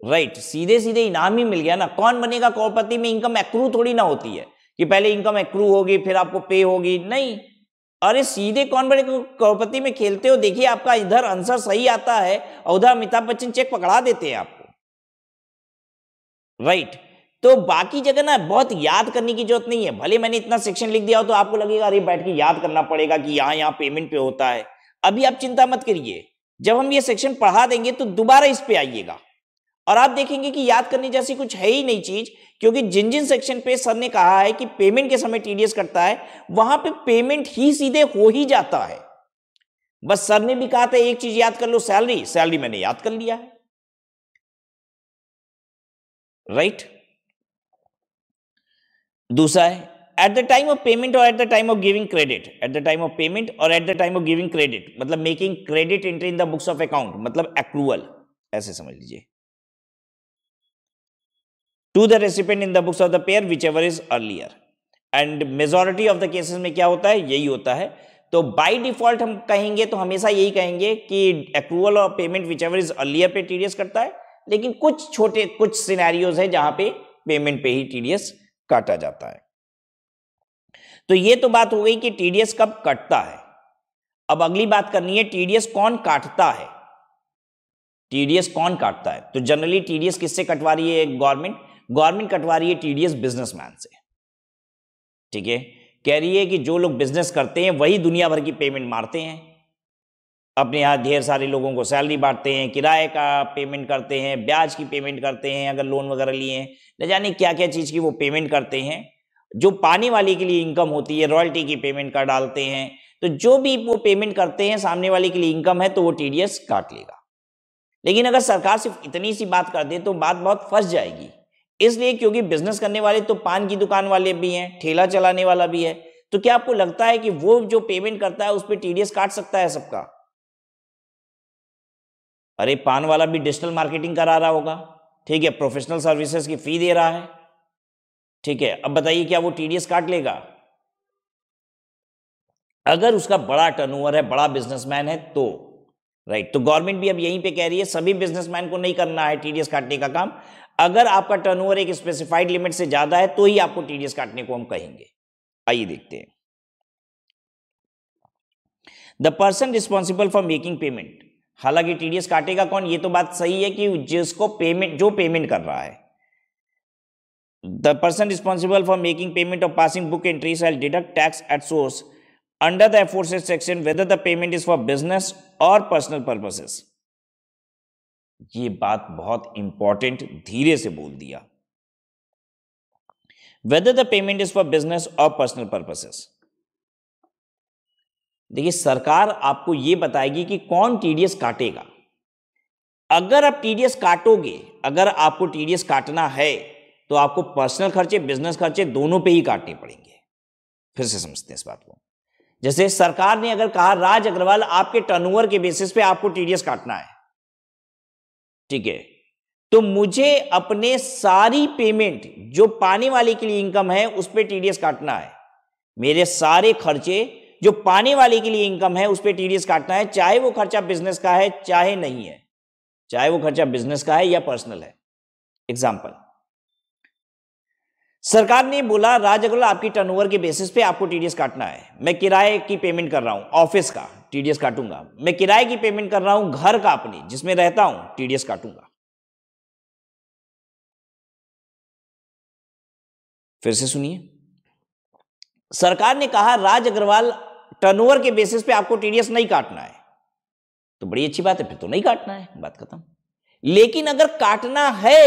राइट right, सीधे सीधे इनाम ही मिल गया ना कौन बनेगा कौपति में इनकम अक्रू थोड़ी ना होती है कि पहले इनकम अक्रू होगी फिर आपको पे होगी नहीं अरे सीधे कौन बड़े करोड़पति में खेलते हो देखिए आपका इधर आंसर सही आता है और उधर अमिताभ बच्चन चेक पकड़ा देते हैं आपको राइट तो बाकी जगह ना बहुत याद करने की जरूरत नहीं है भले मैंने इतना सेक्शन लिख दिया हो तो आपको लगेगा अरे बैठ के याद करना पड़ेगा कि यहां यहां पेमेंट पे होता है अभी आप चिंता मत करिए जब हम ये सेक्शन पढ़ा देंगे तो दोबारा इस पे आइएगा और आप देखेंगे कि याद करने जैसी कुछ है ही नहीं चीज क्योंकि जिन जिन सेक्शन पे सर ने कहा है कि पेमेंट के समय टीडीएस करता है वहां पे पेमेंट ही सीधे हो ही जाता है बस सर ने भी कहा था एक चीज याद कर लो सैलरी सैलरी मैंने याद कर लिया है राइट दूसरा है at the time of payment और at the time of giving credit at the time of payment और at the time of giving credit मतलब making credit entry in the books of account मतलब approval ऐसे समझ लीजिए to the recipient in the books of the payer which ever is earlier and majority of the cases में क्या होता है यही होता है तो बाय डिफॉल्ट हम कहेंगे तो हमेशा यही कहेंगे कि approval of payment which ever is earlier पे टीडीएस करता है लेकिन कुछ छोटे कुछ सिनेरियोज है जहां पे पेमेंट पे ही टीडीएस काटा जाता है तो ये तो बात हो गई कि टीडीएस कब कटता है अब अगली बात करनी है टीडीएस कौन काटता है टीडीएस कौन काटता है तो जनरली टीडीएस किससे कटवा रही है गवर्नमेंट गवर्नमेंट कटवा रही है टीडीएस बिजनेसमैन से ठीक है कह रही है कि जो लोग बिजनेस करते हैं वही दुनिया भर की पेमेंट मारते हैं अपने यहाँ ढेर सारे लोगों को सैलरी बांटते हैं किराए का पेमेंट करते हैं ब्याज की पेमेंट करते हैं अगर लोन वगैरह लिए हैं न जाने क्या क्या चीज़ की वो पेमेंट करते हैं जो पाने वाले के लिए इनकम होती है रॉयल्टी की पेमेंट कर डालते हैं तो जो भी वो पेमेंट करते हैं सामने वाले के लिए इनकम है तो वो टी काट लेगा लेकिन अगर सरकार सिर्फ इतनी सी बात कर दे तो बात बहुत फंस जाएगी इसलिए क्योंकि बिजनेस करने वाले तो पान की दुकान वाले भी हैं ठेला चलाने वाला भी है तो क्या आपको लगता है कि वो जो पेमेंट करता है उस पर टीडीएस काट सकता है सबका अरे पान वाला भी डिजिटल मार्केटिंग करा रहा होगा ठीक है प्रोफेशनल सर्विसेज की फी दे रहा है ठीक है अब बताइए क्या वो टीडीएस काट लेगा अगर उसका बड़ा टर्नओवर है बड़ा बिजनेसमैन है तो राइट तो गवर्नमेंट भी अब यहीं पे कह रही है सभी बिजनेसमैन को नहीं करना है टीडीएस काटने का काम अगर आपका टर्नओवर एक स्पेसिफाइड लिमिट से ज़्यादा है तो ही आपको टीडीएस काटने को हम कहेंगे आइए देखते हैं the person responsible for making payment हालांकि टीडीएस काटेगा कौन ये तो बात सही है कि जिसको पेमेंट जो पेमेंट कर रहा है the person responsible for making payment of passing book entry shall deduct tax at source under the aforesaid section whether the payment is for business और पर्सनल purposes ये बात बहुत इंपॉर्टेंट धीरे से बोल दिया whether the payment is for business और personal purposes देखिए सरकार आपको यह बताएगी कि कौन टीडीएस काटेगा अगर आप टीडीएस काटोगे अगर आपको टीडीएस काटना है तो आपको पर्सनल खर्चे बिजनेस खर्चे दोनों पे ही काटने पड़ेंगे फिर से समझते हैं इस बात को जैसे सरकार ने अगर कहा राज अग्रवाल आपके टर्नओवर के बेसिस पे आपको टीडीएस काटना है ठीक है तो मुझे अपने सारी पेमेंट जो पाने वाले के लिए इनकम है उस पर टीडीएस काटना है मेरे सारे खर्चे जो पाने वाले के लिए इनकम है उस पर टीडीएस काटना है चाहे वो खर्चा बिजनेस का है चाहे नहीं है चाहे वो खर्चा बिजनेस का है या पर्सनल है एग्जाम्पल सरकार ने बोला राज अग्रवाल आपकी टर्नओवर के बेसिस पे आपको टीडीएस काटना है मैं किराए की पेमेंट कर रहा हूं ऑफिस का टीडीएस काटूंगा मैं किराए की पेमेंट कर रहा हूं घर का अपने जिसमें रहता हूं टीडीएस काटूंगा फिर से सुनिए सरकार ने कहा राज अग्रवाल टर्नओवर के बेसिस पे आपको टीडीएस नहीं काटना है तो बड़ी अच्छी बात है फिर तो नहीं काटना है बात खत्म लेकिन अगर काटना है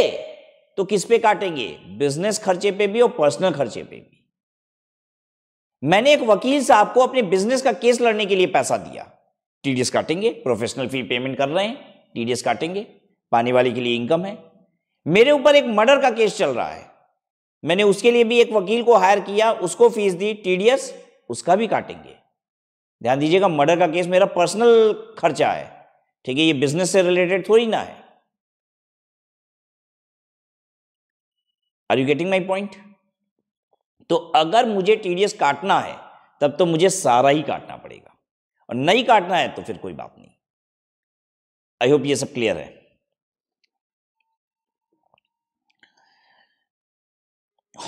तो किस पे काटेंगे बिजनेस खर्चे पे भी और पर्सनल खर्चे पे भी मैंने एक वकील साहब को अपने बिजनेस का केस लड़ने के लिए पैसा दिया टीडीएस काटेंगे प्रोफेशनल फी पेमेंट कर रहे हैं टीडीएस काटेंगे पानी वाले के लिए इनकम है मेरे ऊपर एक मर्डर का केस चल रहा है मैंने उसके लिए भी एक वकील को हायर किया उसको फीस दी टीडीएस उसका भी काटेंगे ध्यान दीजिएगा मर्डर का केस मेरा पर्सनल खर्चा है ठीक है ये बिजनेस से रिलेटेड थोड़ी ना है are you getting my point तो अगर मुझे टीडीएस काटना है तब तो मुझे सारा ही काटना पड़ेगा और नहीं काटना है तो फिर कोई बात नहीं आई होप ये सब क्लियर है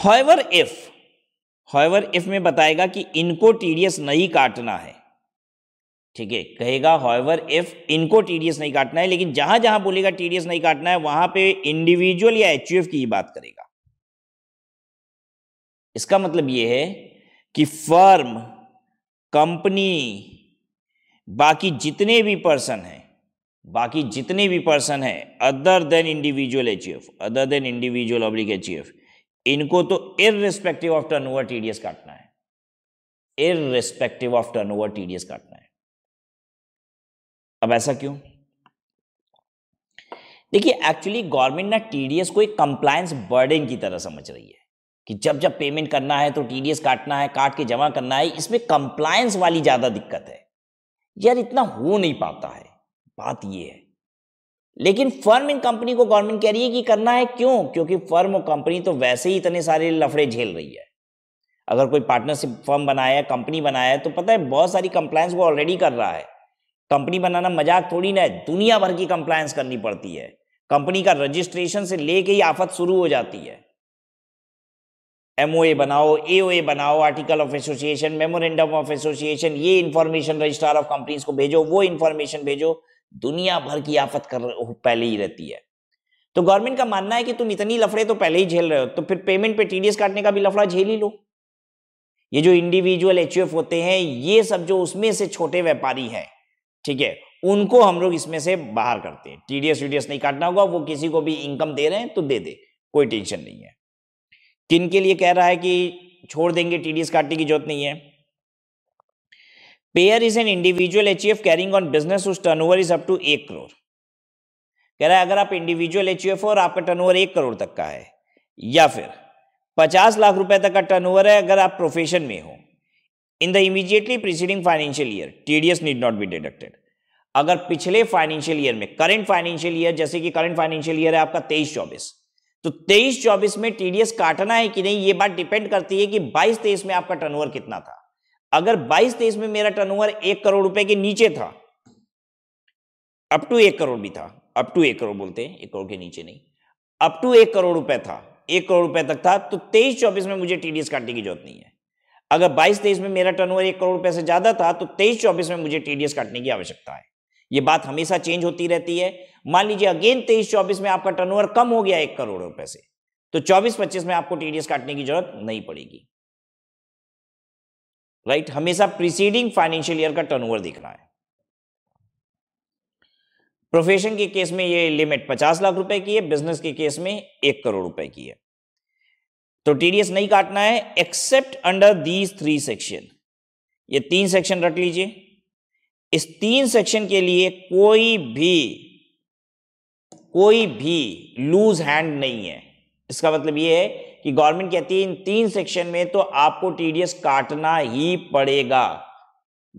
हॉयवर इफ हॉयवर इफ में बताएगा कि इनको टीडीएस नहीं काटना है ठीक है कहेगा हॉवर इफ इनको टीडीएस नहीं काटना है लेकिन जहां जहां बोलेगा टीडीएस नहीं काटना है वहां पे इंडिविजुअल या एचयूएफ की ही बात करेगा इसका मतलब ये है कि फर्म कंपनी बाकी जितने भी पर्सन हैं बाकी जितने भी पर्सन हैं other than individual H other than individual oblique H इनको तो irrespective of turn over TDS काटना है irrespective of turn over TDS काटना है अब ऐसा क्यों देखिए एक्चुअली गवर्नमेंट ना टीडीएस को एक कंप्लायंस बर्डन की तरह समझ रही है कि जब जब पेमेंट करना है तो टीडीएस काटना है काट के जमा करना है इसमें कंप्लायंस वाली ज़्यादा दिक्कत है यार इतना हो नहीं पाता है बात ये है लेकिन फर्म इन कंपनी को गवर्नमेंट कह रही है कि करना है क्यों क्योंकि फर्म और कंपनी तो वैसे ही इतने सारे लफड़े झेल रही है अगर कोई पार्टनरशिप फर्म बनाया है कंपनी बनाया है तो पता है बहुत सारी कंप्लायंस वो ऑलरेडी कर रहा है कंपनी बनाना मजाक थोड़ी ना है दुनिया भर की कंप्लायंस करनी पड़ती है कंपनी का रजिस्ट्रेशन से लेके ही आफत शुरू हो जाती है एम बनाओ ए बनाओ article of association memorandum of association ये इन्फॉर्मेशन रजिस्ट्रार ऑफ कंपनीज को भेजो वो इन्फॉर्मेशन भेजो दुनिया भर की आफत कर पहले ही रहती है तो गवर्नमेंट का मानना है कि तुम इतनी लफड़े तो पहले ही झेल रहे हो तो फिर पेमेंट पे टीडीएस काटने का भी लफड़ा झेल ही लो ये जो इंडिविजुअल एच होते हैं ये सब जो उसमें से छोटे व्यापारी हैं ठीक है उनको हम लोग इसमें से बाहर करते हैं टीडीएस वीडीएस नहीं काटना होगा वो किसी को भी इनकम दे रहे हैं तो दे दे कोई टेंशन नहीं है किन के लिए कह रहा है कि छोड़ देंगे टीडीएस काटने की जरूरत नहीं है payer is an individual H carrying on business उस टर्नओवर इज अप टू एक करोड़ कह रहा है अगर आप इंडिविजुअल एच e हो और आपका टर्नओवर एक करोड़ तक का है या फिर पचास लाख रुपए तक का टर्नओवर है अगर आप प्रोफेशन में हो in the immediately preceding financial year TDS need not be deducted अगर पिछले फाइनेंशियल ईयर में करंट फाइनेंशियल ईयर जैसे कि करंट फाइनेंशियल ईयर है आपका तेईस चौबीस तो 23 24 में टीडीएस काटना है कि नहीं ये बात डिपेंड करती है कि 22 23 में आपका टर्नओवर कितना था अगर 22 23 में मेरा टर्नओवर एक करोड़ रुपए के नीचे था अप टू एक करोड़ भी था अप टू एक करोड़ बोलते हैं एक करोड़ के नीचे नहीं अप टू एक करोड़ रुपए था एक करोड़ रुपए तक था तो तेईस चौबीस में मुझे टीडीएस काटने की जरूरत नहीं है अगर बाईस तेईस में मेरा टर्न एक करोड़ रुपए से ज्यादा था तो तेईस चौबीस में मुझे टीडीएस काटने की आवश्यकता है ये बात हमेशा चेंज होती रहती है मान लीजिए अगेन तेईस चौबीस में आपका टर्नओवर कम हो गया एक करोड़ रुपए से तो चौबीस पच्चीस में आपको टीडीएस काटने की जरूरत नहीं पड़ेगी राइट right? हमेशा प्रीसीडिंग फाइनेंशियल ईयर का टर्नओवर देखना है प्रोफेशन के केस में ये लिमिट पचास लाख रुपए की है बिजनेस के केस में एक करोड़ रुपए की है तो टीडीएस नहीं काटना है except under these three section ये तीन सेक्शन रख लीजिए इस तीन सेक्शन के लिए कोई भी कोई भी लूज हैंड नहीं है इसका मतलब यह है कि गवर्नमेंट कहती है इन तीन सेक्शन में तो आपको टीडीएस काटना ही पड़ेगा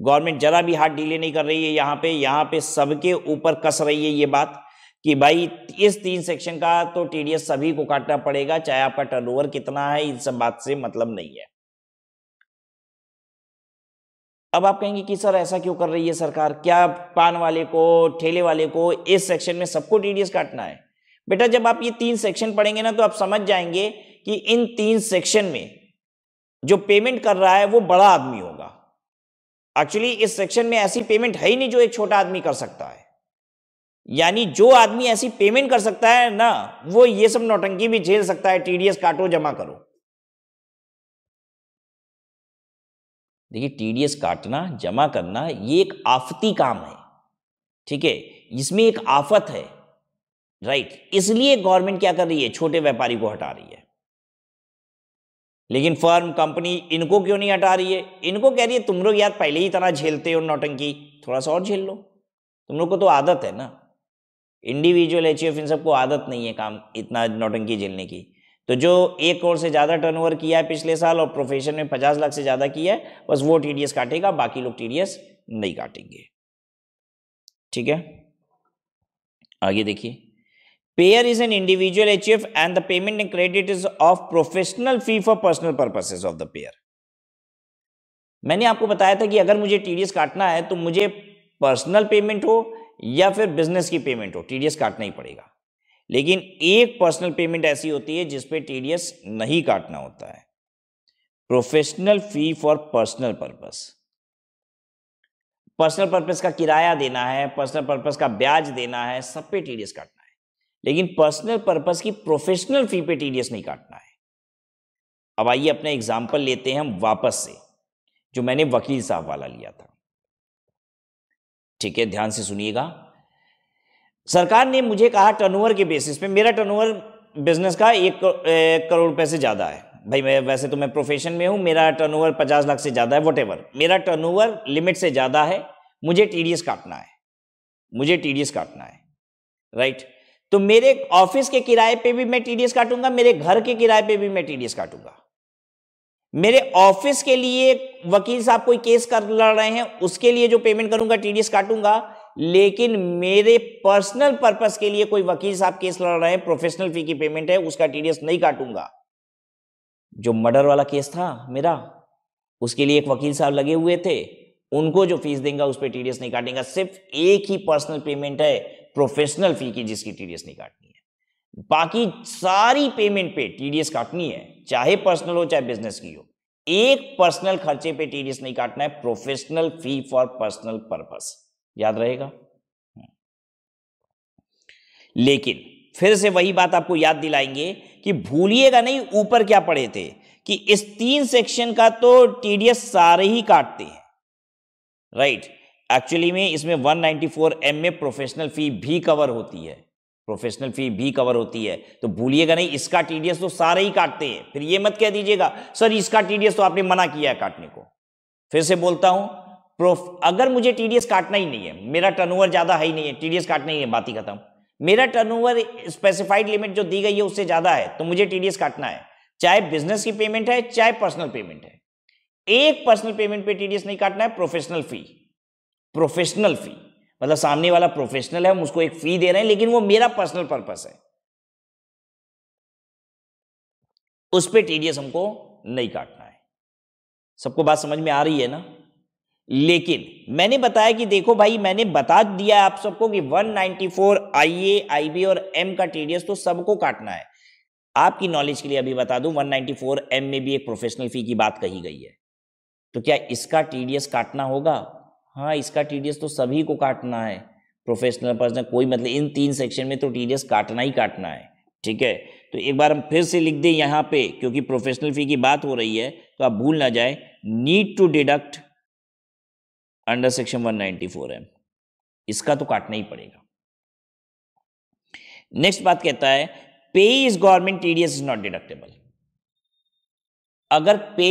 गवर्नमेंट जरा भी हाथ डीले नहीं कर रही है यहां पे यहां पे सबके ऊपर कस रही है ये बात कि भाई इस तीन सेक्शन का तो टीडीएस सभी को काटना पड़ेगा चाहे आपका टर्नओवर कितना है इन सब बात से मतलब नहीं है अब आप कहेंगे कि सर ऐसा क्यों कर रही है सरकार क्या पान वाले को ठेले वाले को इस सेक्शन में सबको टीडीएस काटना है बेटा जब आप ये तीन सेक्शन पढ़ेंगे ना तो आप समझ जाएंगे कि इन तीन सेक्शन में जो पेमेंट कर रहा है वो बड़ा आदमी होगा एक्चुअली इस सेक्शन में ऐसी पेमेंट है ही नहीं जो एक छोटा आदमी कर सकता है यानी जो आदमी ऐसी पेमेंट कर सकता है ना वो ये सब नौटंकी भी झेल सकता है टीडीएस काटो जमा करो देखिए टी काटना जमा करना ये एक आफती काम है ठीक है इसमें एक आफत है राइट इसलिए गवर्नमेंट क्या कर रही है छोटे व्यापारी को हटा रही है लेकिन फर्म कंपनी इनको क्यों नहीं हटा रही है इनको कह रही है तुम लोग यार पहले ही तरह झेलते हो नौटंकी थोड़ा सा और झेल लो तुम लोग को तो आदत है ना इंडिविजुअल एच इन सबको आदत नहीं है काम इतना नौटंकी झेलने की तो जो एक करोड़ से ज़्यादा टर्नओवर किया है पिछले साल और प्रोफेशन में पचास लाख से ज़्यादा किया है बस वो टीडीएस काटेगा बाकी लोग टीडीएस नहीं काटेंगे ठीक है आगे देखिए payer is an individual H and the payment and credit is of professional fee for personal purposes of the payer मैंने आपको बताया था कि अगर मुझे टीडीएस काटना है तो मुझे पर्सनल पेमेंट हो या फिर बिजनेस की पेमेंट हो टीडीएस काटना ही पड़ेगा लेकिन एक पर्सनल पेमेंट ऐसी होती है जिसपे टीडीएस नहीं काटना होता है professional fee for personal purpose personal purpose का किराया देना है पर्सनल पर्पस का ब्याज देना है सब पे टीडीएस काटना है लेकिन पर्सनल पर्पस की प्रोफेशनल फी पे टीडीएस नहीं काटना है अब आइए अपना एग्जाम्पल लेते हैं हम वापस से जो मैंने वकील साहब वाला लिया था ठीक है ध्यान से सुनिएगा सरकार ने मुझे कहा टर्नओवर के बेसिस पे मेरा टर्नओवर बिजनेस का एक, करोड़ रुपए से ज़्यादा है भाई मैं वैसे तो मैं प्रोफेशन में हूँ मेरा टर्नओवर पचास लाख से ज़्यादा है वट मेरा टर्नओवर लिमिट से ज़्यादा है मुझे टी काटना है मुझे टी काटना है राइट तो मेरे ऑफिस के किराए पे भी मैं टीडीएस काटूंगा मेरे घर के किराए पे भी मैं टीडीएस काटूंगा मेरे ऑफिस के लिए वकील साहब कोई केस कर लड़ रहे हैं उसके लिए जो पेमेंट करूंगा टीडीएस काटूंगा लेकिन मेरे पर्सनल पर्पस के लिए कोई वकील साहब केस लड़ रहे हैं प्रोफेशनल फी की पेमेंट है उसका टीडीएस नहीं काटूंगा जो मर्डर वाला केस था मेरा उसके लिए एक वकील साहब लगे हुए थे उनको जो फीस देंगे उस पर टीडीएस नहीं काटेंगे सिर्फ एक ही पर्सनल पेमेंट है प्रोफेशनल फी की जिसकी टीडीएस नहीं काटनी है बाकी सारी पेमेंट पे टीडीएस काटनी है चाहे पर्सनल हो चाहे बिजनेस की हो एक पर्सनल खर्चे पे टीडीएस नहीं काटना है professional fee for personal purpose याद रहेगा लेकिन फिर से वही बात आपको याद दिलाएंगे कि भूलिएगा नहीं ऊपर क्या पढ़े थे कि इस तीन सेक्शन का तो टीडीएस सारे ही काटते हैं राइट एक्चुअली में इसमें 194 एम में प्रोफेशनल फी भी कवर होती है प्रोफेशनल फी भी कवर होती है तो भूलिएगा नहीं इसका टीडीएस तो सारे ही काटते हैं फिर ये मत कह दीजिएगा सर इसका टीडीएस तो आपने मना किया है काटने को फिर से बोलता हूं प्रोफ अगर मुझे टीडीएस काटना ही नहीं है मेरा टर्नओवर ज्यादा है ही नहीं है टीडीएस काटना ही है बात ही खत्म मेरा टर्नओवर स्पेसिफाइड लिमिट जो दी गई है उससे ज्यादा है तो मुझे टीडीएस काटना है चाहे बिजनेस की पेमेंट है चाहे पर्सनल पेमेंट है एक पर्सनल पेमेंट पे टीडीएस नहीं काटना है प्रोफेशनल फी प्रोफेशनल फी मतलब सामने वाला प्रोफेशनल है हम उसको एक फी दे रहे हैं लेकिन वो मेरा पर्सनल पर्पस है उस पर टीडीएस हमको नहीं काटना है सबको बात समझ में आ रही है ना लेकिन मैंने बताया कि देखो भाई मैंने बता दिया आप सबको कि 194 आईए आईबी और एम का टीडीएस तो सबको काटना है आपकी नॉलेज के लिए अभी बता दूं 194 एम में भी एक प्रोफेशनल फी की बात कही गई है तो क्या इसका टीडीएस काटना होगा हाँ इसका टीडीएस तो सभी को काटना है प्रोफेशनल पर्सनल कोई मतलब इन तीन सेक्शन में तो टीडीएस काटना ही काटना है ठीक है तो एक बार हम फिर से लिख दें यहाँ पे क्योंकि प्रोफेशनल फी की बात हो रही है तो आप भूल ना जाए need to deduct under section 194 है इसका तो काटना ही पड़ेगा नेक्स्ट बात कहता है payee is government TDS is not deductible अगर पे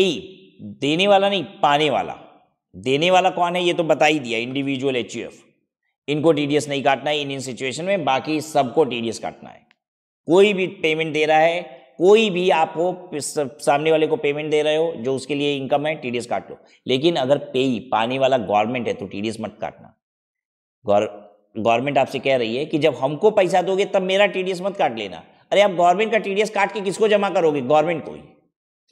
देने वाला नहीं पाने वाला देने वाला कौन है ये तो बता ही दिया इंडिविजुअल एच इनको टीडीएस नहीं काटना है इन इन सिचुएशन में बाकी सबको टीडीएस काटना है कोई भी पेमेंट दे रहा है कोई भी आप हो सामने वाले को पेमेंट दे रहे हो जो उसके लिए इनकम है टीडीएस काट लो लेकिन अगर पेई पाने वाला गवर्नमेंट है तो टीडीएस मत काटना गवर्नमेंट आपसे कह रही है कि जब हमको पैसा दोगे तब मेरा टीडीएस मत काट लेना अरे आप गवर्नमेंट का टीडीएस काट के किसको जमा करोगे गवर्नमेंट को ही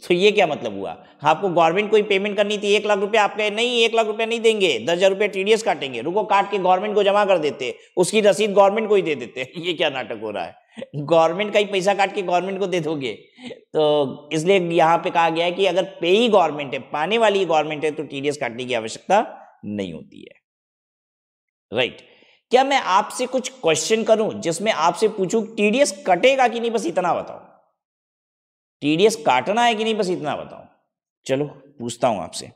तो ये क्या मतलब हुआ आपको गवर्नमेंट को ही पेमेंट करनी थी एक लाख रुपया आप कहे नहीं एक लाख रुपया नहीं देंगे दस हजार रुपया टीडीएस काटेंगे रुको काट के गवर्नमेंट को जमा कर देते उसकी रसीद गवर्नमेंट को ही दे देते ये क्या नाटक हो रहा है गवर्नमेंट का ही पैसा काट के गवर्नमेंट को दे दोगे तो इसलिए यहाँ पे कहा गया है कि अगर पे ही गवर्नमेंट है पाने वाली गवर्नमेंट है तो टीडीएस काटने की आवश्यकता नहीं होती है राइट right. क्या मैं आपसे कुछ क्वेश्चन करूं जिसमें आपसे पूछूं टीडीएस कटेगा कि नहीं बस इतना बताओ टीडीएस काटना है कि नहीं बस इतना बताओ चलो पूछता हूं आपसे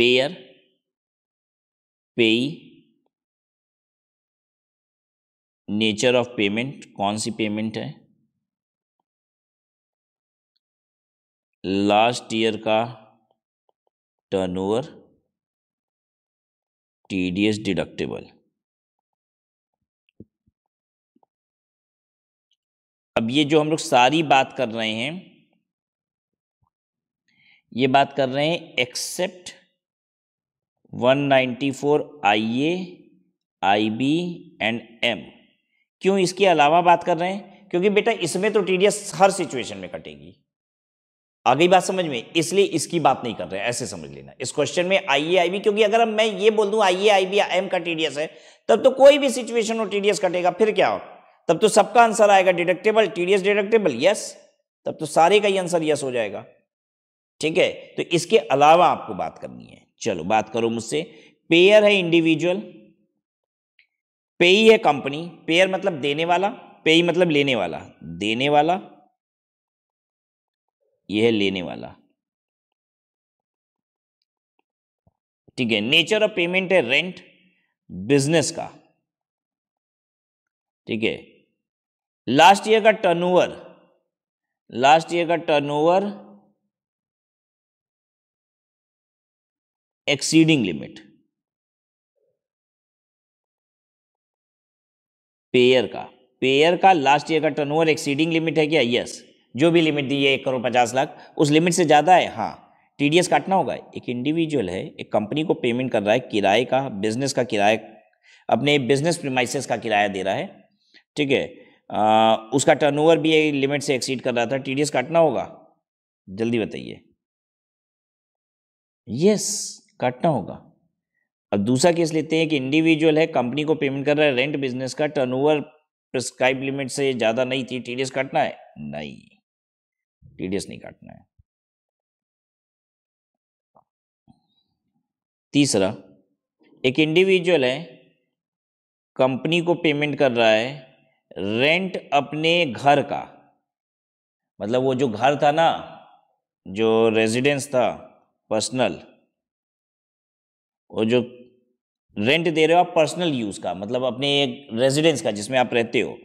पेयर पेई नेचर ऑफ पेमेंट कौन सी पेमेंट है लास्ट ईयर का टर्नओवर टीडीएस डिडक्टेबल अब ये जो हम लोग सारी बात कर रहे हैं ये बात कर रहे हैं except 194 I B and M क्यों इसके अलावा बात कर रहे हैं क्योंकि बेटा इसमें तो एस हर सिचुएशन में कटेगी आगे बात समझ में इसलिए इसकी बात नहीं कर रहे हैं ऐसे समझ लेना इस क्वेश्चन में आईए बी क्योंकि अगर मैं ये बोल दूं आईए बी एम का एस है तब तो कोई भी सिचुएशन हो एस कटेगा फिर क्या हो तब तो सबका आंसर आएगा डिडक्टेबल एस डिडक्टेबल यस तब तो सारे का ही आंसर यस हो जाएगा ठीक है तो इसके अलावा आपको बात करनी है चलो बात करो मुझसे पेयर है इंडिविजुअल पेई है कंपनी पेयर मतलब देने वाला पेई मतलब लेने वाला देने वाला यह है लेने वाला ठीक है नेचर ऑफ पेमेंट है रेंट बिजनेस का ठीक है लास्ट ईयर का टर्नओवर लास्ट ईयर का टर्नओवर एक्सीडिंग लिमिट पेयर का पेयर का लास्ट ईयर का टर्नओवर एक्सीडिंग लिमिट है क्या यस जो भी लिमिट दी है एक करोड़ पचास लाख उस लिमिट से ज़्यादा है हाँ टीडीएस काटना होगा एक इंडिविजुअल है एक कंपनी को पेमेंट कर रहा है किराए का बिजनेस का किराया अपने बिजनेस प्रमाइसिस का किराया दे रहा है ठीक है उसका टर्नओवर भी एक लिमिट से एक्सीड कर रहा था टीडीएस काटना होगा जल्दी बताइए यस काटना होगा अब दूसरा केस लेते हैं कि इंडिविजुअल है कंपनी को पेमेंट कर रहा है रेंट बिजनेस का टर्नओवर प्रिस्क्राइब लिमिट से ज़्यादा नहीं थी टीडीएस काटना है नहीं टीडीएस नहीं काटना है तीसरा एक इंडिविजुअल है कंपनी को पेमेंट कर रहा है रेंट अपने घर का मतलब वो जो घर था ना जो रेजिडेंस था पर्सनल वो जो रेंट दे रहे हो आप पर्सनल यूज़ का मतलब अपने एक रेजिडेंस का जिसमें आप रहते हो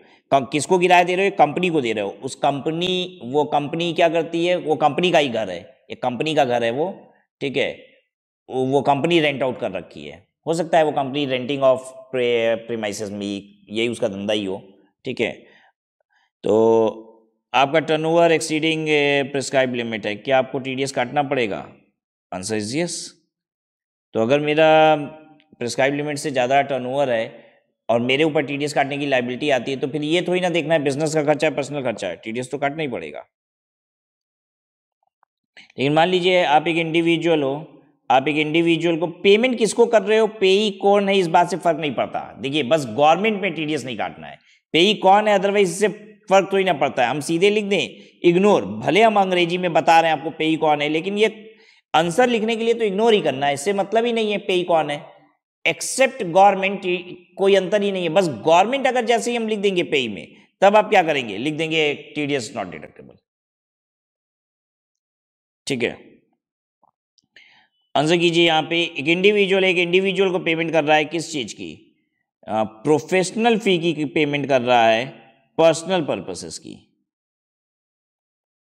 किसको किराया दे रहे हो कंपनी को दे रहे हो उस कंपनी वो कंपनी क्या करती है वो कंपनी का ही घर है एक कंपनी का घर है वो ठीक है वो कंपनी रेंट आउट कर रखी है हो सकता है वो कंपनी रेंटिंग ऑफ प्रीमाइसिस में यही उसका धंधा ही हो ठीक है तो आपका turn over exceeding prescribe limit है क्या आपको एस काटना पड़ेगा आंसर इज यस तो अगर मेरा प्रिस्क्राइब लिमिट से ज़्यादा टर्नओवर है और मेरे ऊपर टी काटने की लाइबिलिटी आती है तो फिर ये थोड़ी ना देखना है बिजनेस का खर्चा है पर्सनल खर्चा है टी तो काटना ही पड़ेगा लेकिन मान लीजिए आप एक इंडिविजुअल हो आप एक इंडिविजुअल को पेमेंट किसको कर रहे हो पेई कौन है इस बात से फर्क नहीं पड़ता देखिए बस गवर्नमेंट में टीडीएस नहीं काटना है पेई कौन है अदरवाइज इससे फर्क तो ही ना पड़ता है हम सीधे लिख दें इग्नोर भले हम अंग्रेजी में बता रहे हैं आपको पेई कौन है लेकिन ये आंसर लिखने के लिए तो इग्नोर ही करना है इससे मतलब ही नहीं है पे कौन है एक्सेप्ट गवर्नमेंट कोई अंतर ही नहीं है बस गवर्नमेंट अगर जैसे ही हम लिख देंगे पे में तब आप क्या करेंगे लिख देंगे टीडीएस नॉट डिडक्टेबल ठीक है आंसर कीजिए यहां पे एक इंडिविजुअल एक इंडिविजुअल को पेमेंट कर रहा है किस चीज़ की प्रोफेशनल फी की पेमेंट कर रहा है पर्सनल पर्पसेस की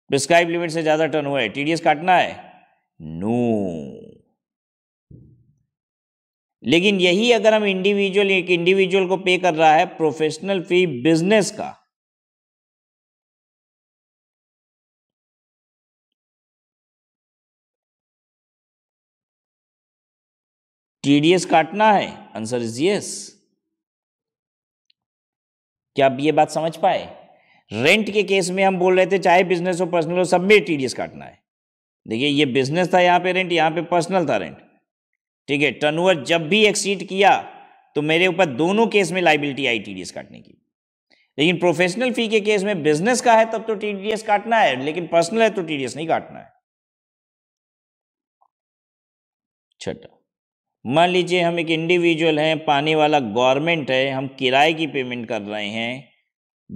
प्रिस्क्राइब लिमिट से ज़्यादा टर्न हुआ है टीडीएस काटना है नो लेकिन यही अगर हम इंडिविजुअल एक इंडिविजुअल को पे कर रहा है प्रोफेशनल फी बिजनेस का टीडीएस काटना है आंसर इज यस क्या आप ये बात समझ पाए रेंट के केस में हम बोल रहे थे चाहे बिजनेस हो पर्सनल हो सब में टीडीएस काटना है देखिए ये बिजनेस था यहाँ पे रेंट यहाँ पे पर्सनल था रेंट ठीक है टर्नओवर जब भी एक्सीड किया तो मेरे ऊपर दोनों केस में लाइबिलिटी आई टीडीएस काटने की लेकिन प्रोफेशनल फी के केस में बिजनेस का है तब तो टीडीएस काटना है लेकिन पर्सनल है तो टीडीएस नहीं काटना है छठा मान लीजिए हम एक इंडिविजुअल हैं पानी वाला गवर्नमेंट है हम किराए की पेमेंट कर रहे हैं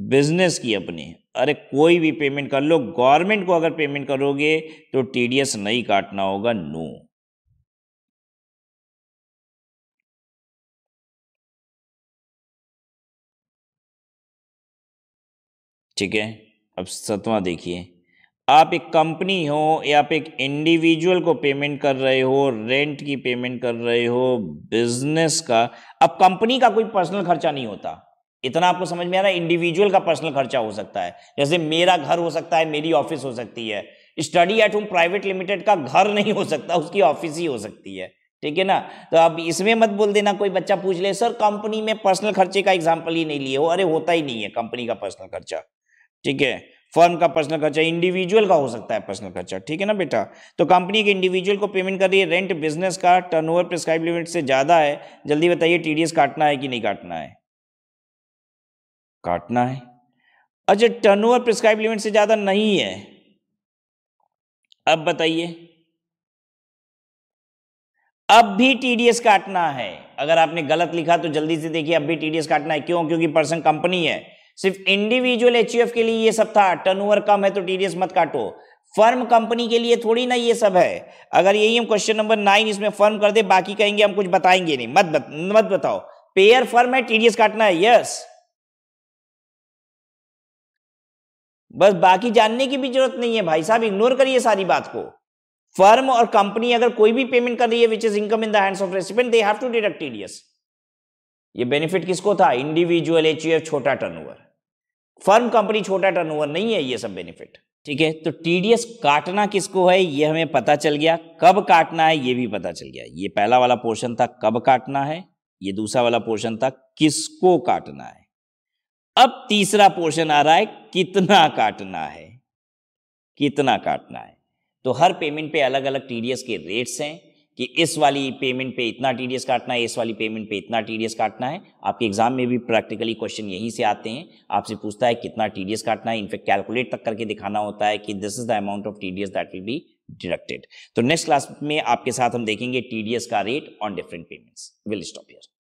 बिजनेस की अपनी अरे कोई भी पेमेंट कर लो गवर्नमेंट को अगर पेमेंट करोगे तो टीडीएस नहीं काटना होगा नो ठीक है अब सतवा देखिए आप एक कंपनी हो या आप एक इंडिविजुअल को पेमेंट कर रहे हो रेंट की पेमेंट कर रहे हो बिजनेस का अब कंपनी का कोई पर्सनल खर्चा नहीं होता इतना आपको समझ में आ रहा है इंडिविजुअल का पर्सनल खर्चा हो सकता है जैसे मेरा घर हो सकता है मेरी ऑफिस हो सकती है study at home private limited का घर नहीं हो सकता उसकी ऑफिस ही हो सकती है ठीक है ना तो अब इसमें मत बोल देना कोई बच्चा पूछ ले सर कंपनी में पर्सनल खर्चे का एग्जाम्पल ही नहीं लिए हो अरे होता ही नहीं है कंपनी का पर्सनल खर्चा ठीक है फर्म का पर्सनल खर्चा इंडिविजुअल का हो सकता है पर्सनल खर्चा ठीक है ना बेटा तो कंपनी के इंडिविजुअल को पेमेंट कर रही है रेंट बिजनेस का टर्नओवर प्रिस्क्राइब लिमिट से ज़्यादा है जल्दी बताइए टीडीएस काटना है कि नहीं काटना है काटना है अच्छा टर्न ओवर प्रिस्क्राइब लिमिट से ज़्यादा नहीं है अब बताइए अब भी टीडीएस काटना है अगर आपने गलत लिखा तो जल्दी से देखिए अब भी टीडीएस काटना है क्यों क्योंकि पर्सन कंपनी है सिर्फ इंडिविजुअल एच के लिए ये सब था टर्नओवर कम है तो टीडीएस मत काटो फर्म कंपनी के लिए थोड़ी ना ये सब है अगर यही हम क्वेश्चन नंबर नाइन इसमें फर्म कर दे बाकी कहेंगे हम कुछ बताएंगे नहीं मत बत, मत बताओ पेयर फर्म है टीडीएस काटना है यस बस बाकी जानने की भी जरूरत नहीं है भाई साहब इग्नोर करिए सारी बात को फर्म और कंपनी अगर कोई भी पेमेंट कर रही है which is income in the hands of recipient they have to deduct TDS ये बेनिफिट किसको था इंडिविजुअल एच e छोटा टर्नओवर फर्म कंपनी छोटा टर्नओवर नहीं है ये सब बेनिफिट ठीक है तो टीडीएस काटना किसको है ये हमें पता चल गया कब काटना है ये भी पता चल गया ये पहला वाला पोर्शन था कब काटना है ये दूसरा वाला पोर्शन था किसको काटना है अब तीसरा पोर्शन आ रहा है कितना काटना है कितना काटना है तो हर पेमेंट पे अलग अलग टीडीएस के रेट्स हैं कि इस वाली पेमेंट पे इतना टीडीएस काटना है इस वाली पेमेंट पे इतना टीडीएस काटना है आपके एग्जाम में भी प्रैक्टिकली क्वेश्चन यहीं से आते हैं आपसे पूछता है कितना टीडीएस काटना है इनफेक्ट कैलकुलेट तक करके दिखाना होता है कि this is the amount of TDS that will be deducted तो नेक्स्ट क्लास में आपके साथ हम देखेंगे टीडीएस का rate on different payments will stop here